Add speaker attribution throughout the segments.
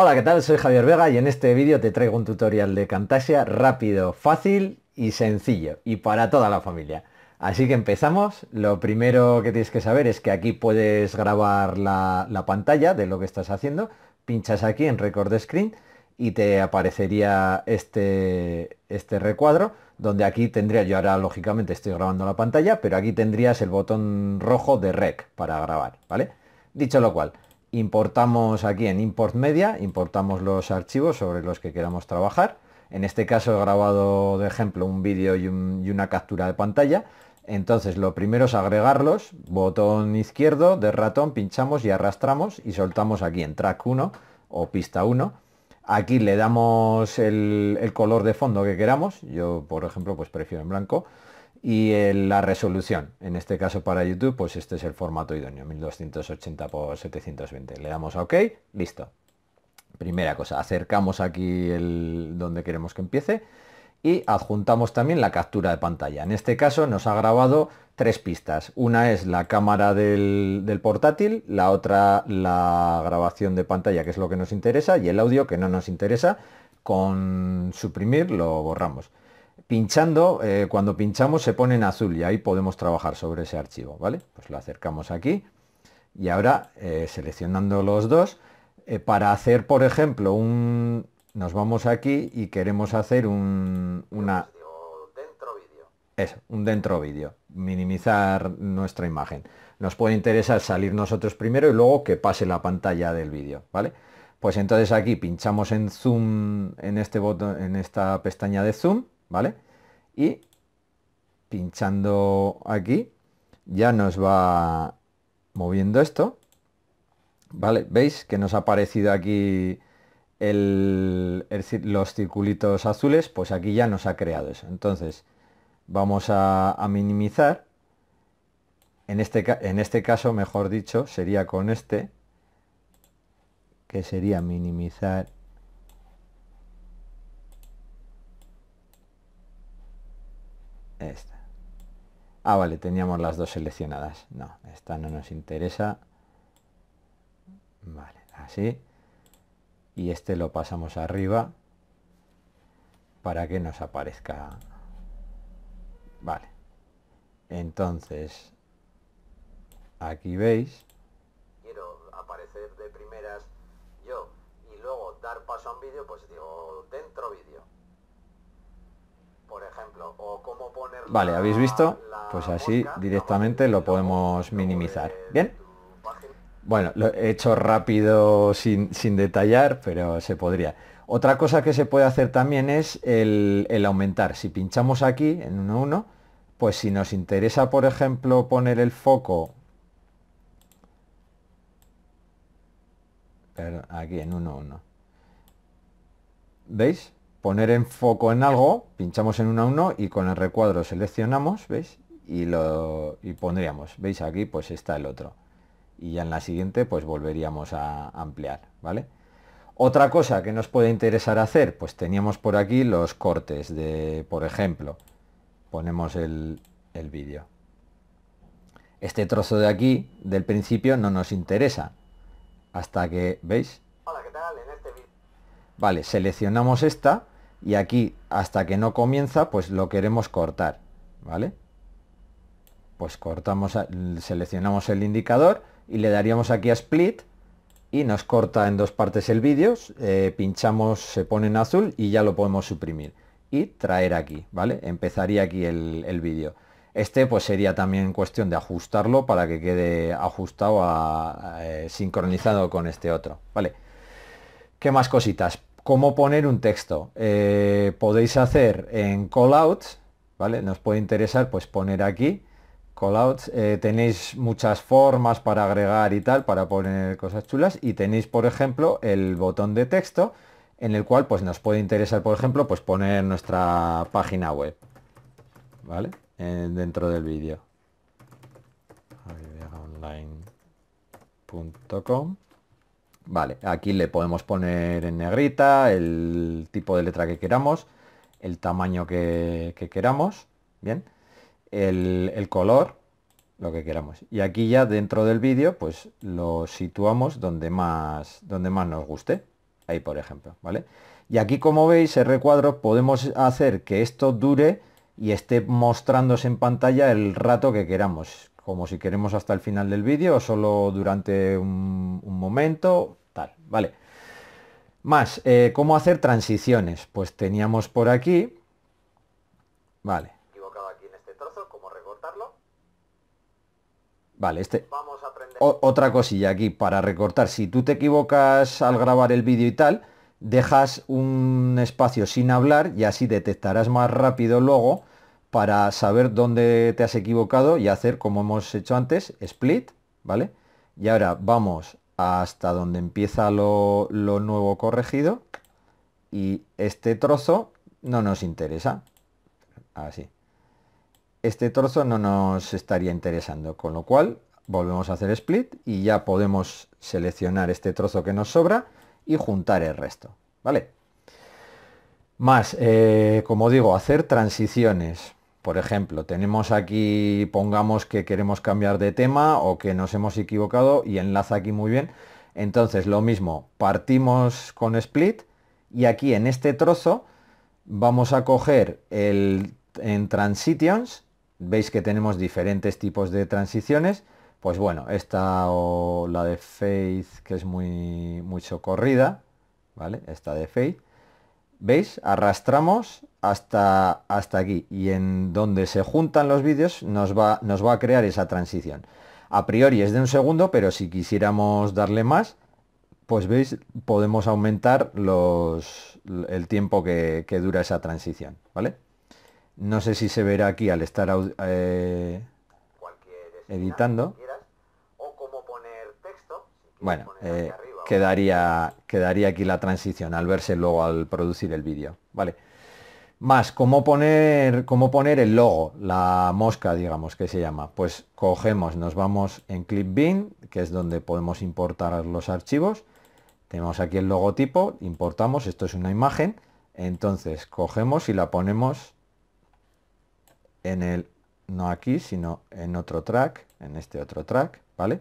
Speaker 1: Hola, ¿qué tal? Soy Javier Vega y en este vídeo te traigo un tutorial de Camtasia rápido, fácil y sencillo y para toda la familia. Así que empezamos. Lo primero que tienes que saber es que aquí puedes grabar la, pantalla de lo que estás haciendo. Pinchas aquí en Record Screen y te aparecería este, este recuadro donde aquí tendría, yo ahora lógicamente estoy grabando la pantalla, pero aquí tendrías el botón rojo de Rec para grabar, ¿vale? Dicho lo cual, Importamos aquí en Import Media, importamos los archivos sobre los que queramos trabajar. En este caso he grabado de ejemplo un vídeo y, una captura de pantalla. Entonces lo primero es agregarlos, botón izquierdo de ratón, pinchamos y arrastramos y soltamos aquí en track 1 o pista 1. Aquí le damos el, el color de fondo que queramos, yo por ejemplo pues prefiero en blanco y eh, la resolución. En este caso para YouTube, pues este es el formato idóneo, 1280x720. Le damos a OK, listo. Primera cosa, acercamos aquí el, donde queremos que empiece y adjuntamos también la captura de pantalla. En este caso nos ha grabado tres pistas. Una es la cámara del, portátil, la otra la grabación de pantalla, que es lo que nos interesa, y el audio que no nos interesa. Con suprimir lo borramos pinchando, eh, cuando pinchamos se pone en azul y ahí podemos trabajar sobre ese archivo, ¿vale? Pues lo acercamos aquí y ahora eh, seleccionando los dos, eh, para hacer, por ejemplo, un... Nos vamos aquí y queremos hacer un, una... Dentro vídeo. Eso, un dentro vídeo, minimizar nuestra imagen. Nos puede interesar salir nosotros primero y luego que pase la pantalla del vídeo, ¿vale? Pues entonces aquí pinchamos en zoom, en este botón, en esta pestaña de zoom ¿vale? Y pinchando aquí ya nos va moviendo esto, ¿vale? ¿Veis que nos ha aparecido aquí los circulitos azules? Pues aquí ya nos ha creado eso. Entonces vamos a, minimizar. En este, en este caso, mejor dicho, sería con este, que sería minimizar Esta. Ah, vale, teníamos las dos seleccionadas. No, esta no nos interesa. Vale, así. Y este lo pasamos arriba para que nos aparezca. Vale. Entonces, aquí veis. Quiero aparecer de primeras yo y luego dar paso a un vídeo, pues digo dentro vídeo. Vale, ¿habéis visto? Pues así directamente lo podemos minimizar. ¿Bien? Bueno, lo he hecho rápido sin, detallar, pero se podría. Otra cosa que se puede hacer también es el, el aumentar. Si pinchamos aquí en 1.1, pues si nos interesa, por ejemplo, poner el foco aquí en 1.1. ¿Veis? poner en foco en algo, pinchamos en uno a uno y con el recuadro seleccionamos, ¿veis? Y, lo, y pondríamos, ¿veis? Aquí pues está el otro. Y ya en la siguiente pues volveríamos a ampliar, ¿vale? Otra cosa que nos puede interesar hacer, pues teníamos por aquí los cortes de, por ejemplo, ponemos el, el vídeo. Este trozo de aquí, del principio, no nos interesa. Hasta que, ¿veis? Vale, seleccionamos esta y aquí hasta que no comienza, pues lo queremos cortar, ¿vale? Pues cortamos, seleccionamos el indicador y le daríamos aquí a Split y nos corta en dos partes el vídeo, eh, pinchamos, se pone en azul y ya lo podemos suprimir y traer aquí, ¿vale? Empezaría aquí el, vídeo. Este pues sería también cuestión de ajustarlo para que quede ajustado a, eh, sincronizado con este otro, ¿vale? ¿Qué más cositas? cómo poner un texto. Eh, podéis hacer en callouts, ¿vale? Nos puede interesar pues poner aquí callouts. Eh, tenéis muchas formas para agregar y tal, para poner cosas chulas. Y tenéis, por ejemplo, el botón de texto en el cual pues nos puede interesar, por ejemplo, pues poner nuestra página web, ¿vale? dentro del vídeo. online.com Vale, aquí le podemos poner en negrita el tipo de letra que queramos, el tamaño que, queramos, bien, el, color, lo que queramos. Y aquí ya dentro del vídeo, pues lo situamos donde más, donde más nos guste. Ahí, por ejemplo, ¿vale? Y aquí, como veis, el recuadro podemos hacer que esto dure y esté mostrándose en pantalla el rato que queramos como si queremos hasta el final del vídeo o solo durante un, momento, tal, ¿vale? Más, eh, ¿cómo hacer transiciones? Pues teníamos por aquí, vale. Equivocado aquí en este trozo, ¿cómo recortarlo? Vale, este... Vamos a aprender... otra cosilla aquí para recortar. Si tú te equivocas al grabar el vídeo y tal, dejas un espacio sin hablar y así detectarás más rápido luego para saber dónde te has equivocado y hacer como hemos hecho antes, split, ¿vale? Y ahora vamos hasta donde empieza lo, nuevo corregido y este trozo no nos interesa. Así. Ah, este trozo no nos estaría interesando, con lo cual volvemos a hacer split y ya podemos seleccionar este trozo que nos sobra y juntar el resto, ¿vale? Más, eh, como digo, hacer transiciones. Por ejemplo, tenemos aquí, pongamos que queremos cambiar de tema o que nos hemos equivocado y enlaza aquí muy bien. Entonces, lo mismo, partimos con split y aquí en este trozo vamos a coger el en transitions, veis que tenemos diferentes tipos de transiciones, pues bueno, esta o la de Faith, que es muy, muy socorrida, ¿vale? Esta de Faith. ¿Veis? Arrastramos hasta, hasta aquí y en donde se juntan los vídeos nos va, nos va a crear esa transición. A priori es de un segundo, pero si quisiéramos darle más, pues veis, podemos aumentar los, el tiempo que, dura esa transición, ¿vale? No sé si se verá aquí al estar eh, editando. Bueno, eh, quedaría, quedaría aquí la transición al verse luego al producir el vídeo. Vale. Más, ¿cómo poner, ¿cómo poner el logo, la mosca, digamos, que se llama? Pues cogemos, nos vamos en ClipBin, que es donde podemos importar los archivos. Tenemos aquí el logotipo, importamos, esto es una imagen. Entonces cogemos y la ponemos en el, no aquí, sino en otro track, en este otro track, ¿vale?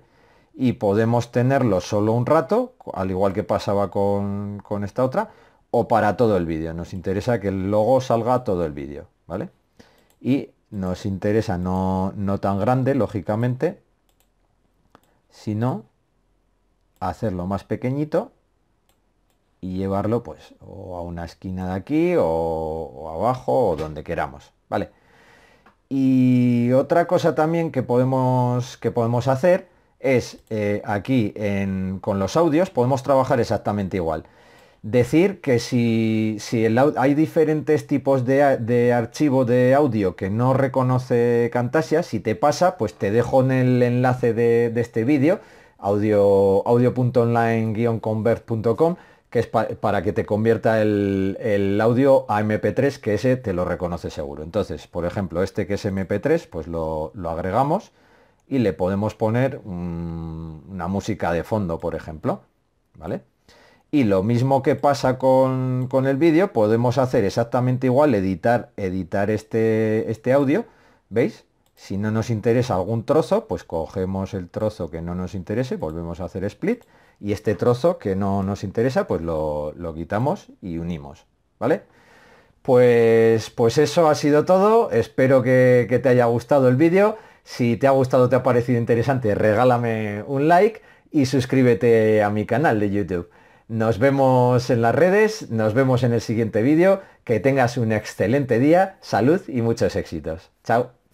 Speaker 1: y podemos tenerlo solo un rato, al igual que pasaba con, con esta otra, o para todo el vídeo. Nos interesa que el logo salga todo el vídeo, ¿vale? Y nos interesa no, tan grande, lógicamente, sino hacerlo más pequeñito y llevarlo pues o a una esquina de aquí o, abajo o donde queramos vale y otra cosa también que podemos que podemos hacer es eh, aquí con los audios, podemos trabajar exactamente igual. Decir que si, hay diferentes tipos de, archivo de audio que no reconoce Camtasia, si te pasa, pues te dejo en el enlace de, este vídeo, audio.online-convert.com, que es para que te convierta el, audio a MP3, que ese te lo reconoce seguro. Entonces, por ejemplo, este que es MP3, pues lo agregamos y le podemos poner una música de fondo, por ejemplo, ¿vale? Y lo mismo que pasa con, con el vídeo, podemos hacer exactamente igual, editar, editar este, este audio, ¿veis? Si no nos interesa algún trozo, pues cogemos el trozo que no nos interese, volvemos a hacer split, y este trozo que no nos interesa, pues lo, lo quitamos y unimos, ¿vale? Pues, pues eso ha sido todo, espero que, que te haya gustado el vídeo. Si te ha gustado, te ha parecido interesante, regálame un like y suscríbete a mi canal de YouTube. Nos vemos en las redes, nos vemos en el siguiente vídeo, que tengas un excelente día, salud y muchos éxitos. Chao.